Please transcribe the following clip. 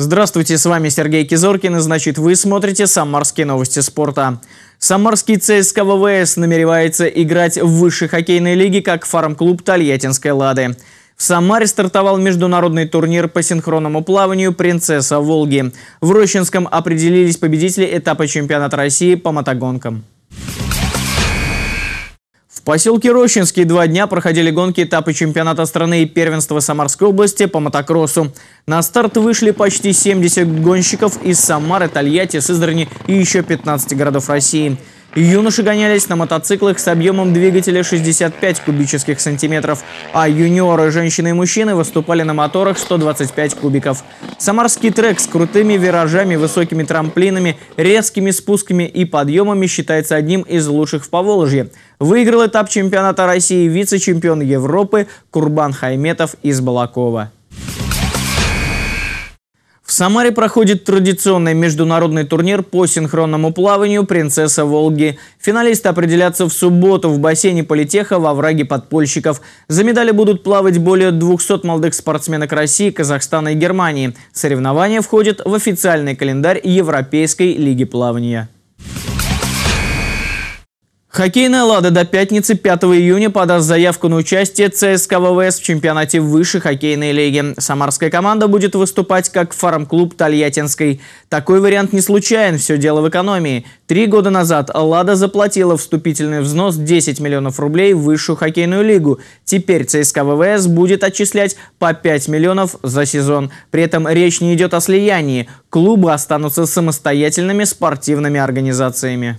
Здравствуйте, с вами Сергей Кизоркин, и значит вы смотрите «Самарские новости спорта». Самарский ЦСКА ВВС намеревается играть в высшей хоккейной лиге как фарм-клуб Тольяттинской «Лады». В Самаре стартовал международный турнир по синхронному плаванию «Принцесса Волги». В Рощинском определились победители этапа чемпионата России по мотогонкам поселке Рощинский два дня проходили гонки этапы чемпионата страны и первенства Самарской области по мотокроссу. На старт вышли почти 70 гонщиков из Самары, Тольятти, Сызрани и еще 15 городов России. Юноши гонялись на мотоциклах с объемом двигателя 65 кубических сантиметров, а юниоры, женщины и мужчины выступали на моторах 125 кубиков. Самарский трек с крутыми виражами, высокими трамплинами, резкими спусками и подъемами считается одним из лучших в Поволжье. Выиграл этап чемпионата России вице-чемпион Европы Курбан Хайметов из Балакова. Самаре проходит традиционный международный турнир по синхронному плаванию «Принцесса Волги». Финалисты определятся в субботу в бассейне политеха во враге подпольщиков. За медали будут плавать более 200 молодых спортсменок России, Казахстана и Германии. Соревнования входят в официальный календарь Европейской лиги плавания. Хоккейная «Лада» до пятницы 5 июня подаст заявку на участие ЦСКА ВВС в чемпионате высшей хоккейной лиги. Самарская команда будет выступать как фарм-клуб Тольяттинской. Такой вариант не случайен, все дело в экономии. Три года назад «Лада» заплатила вступительный взнос 10 миллионов рублей в высшую хоккейную лигу. Теперь ЦСКА ВВС будет отчислять по 5 миллионов за сезон. При этом речь не идет о слиянии. Клубы останутся самостоятельными спортивными организациями.